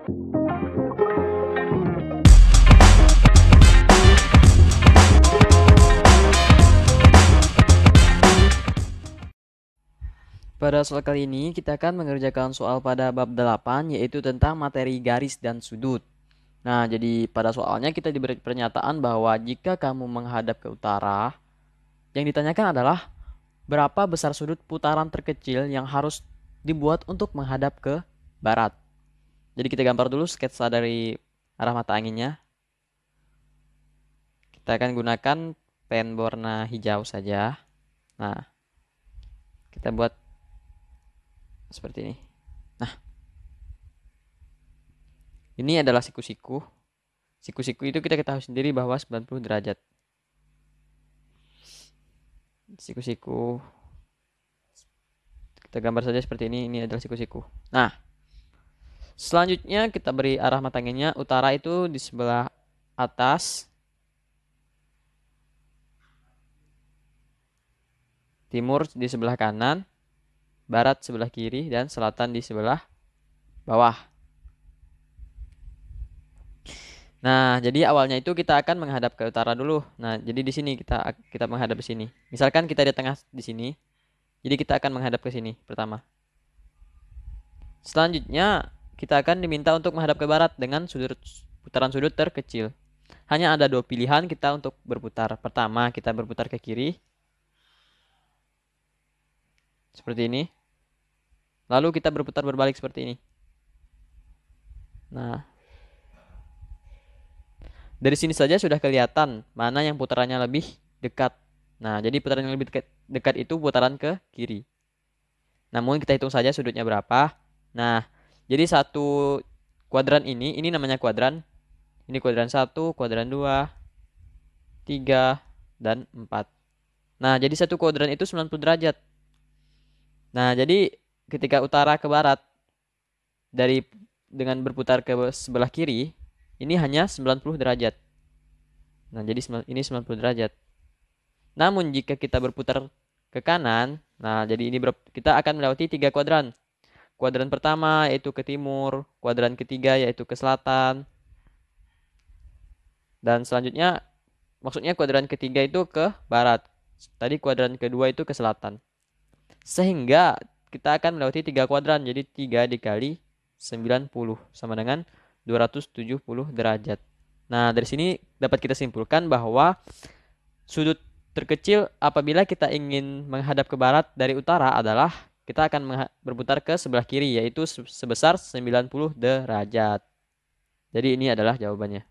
Pada soal kali ini, kita akan mengerjakan soal pada bab 8, yaitu tentang materi garis dan sudut. Nah, jadi pada soalnya kita diberi pernyataan bahwa jika kamu menghadap ke utara, yang ditanyakan adalah berapa besar sudut putaran terkecil yang harus dibuat untuk menghadap ke barat. Jadi kita gambar dulu sketsa dari arah mata anginnya. Kita akan gunakan pen warna hijau saja. Nah, kita buat seperti ini. Nah, ini adalah siku-siku. Siku-siku itu kita ketahui sendiri bahwa 90 derajat. Siku-siku. Kita gambar saja seperti ini. Ini adalah siku-siku. Nah, Selanjutnya kita beri arah matangnya utara itu di sebelah atas. Timur di sebelah kanan, barat sebelah kiri dan selatan di sebelah bawah. Nah, jadi awalnya itu kita akan menghadap ke utara dulu. Nah, jadi di sini kita kita menghadap ke sini. Misalkan kita di tengah di sini. Jadi kita akan menghadap ke sini pertama. Selanjutnya kita akan diminta untuk menghadap ke barat dengan sudut putaran sudut terkecil. Hanya ada dua pilihan kita untuk berputar. Pertama, kita berputar ke kiri. Seperti ini. Lalu kita berputar berbalik seperti ini. Nah. Dari sini saja sudah kelihatan mana yang putarannya lebih dekat. Nah, jadi putaran yang lebih dekat, dekat itu putaran ke kiri. Namun kita hitung saja sudutnya berapa. Nah, jadi satu kuadran ini, ini namanya kuadran. Ini kuadran satu, kuadran dua, tiga dan empat. Nah, jadi satu kuadran itu 90 derajat. Nah, jadi ketika utara ke barat dari dengan berputar ke sebelah kiri, ini hanya 90 derajat. Nah, jadi ini 90 derajat. Namun jika kita berputar ke kanan, nah jadi ini kita akan melewati tiga kuadran. Kuadran pertama yaitu ke timur, kuadran ketiga yaitu ke selatan. Dan selanjutnya maksudnya kuadran ketiga itu ke barat. Tadi kuadran kedua itu ke selatan. Sehingga kita akan melewati tiga kuadran. Jadi tiga dikali 90 sama dengan 270 derajat. Nah, dari sini dapat kita simpulkan bahwa sudut terkecil apabila kita ingin menghadap ke barat dari utara adalah kita akan berputar ke sebelah kiri yaitu sebesar 90 derajat. Jadi ini adalah jawabannya.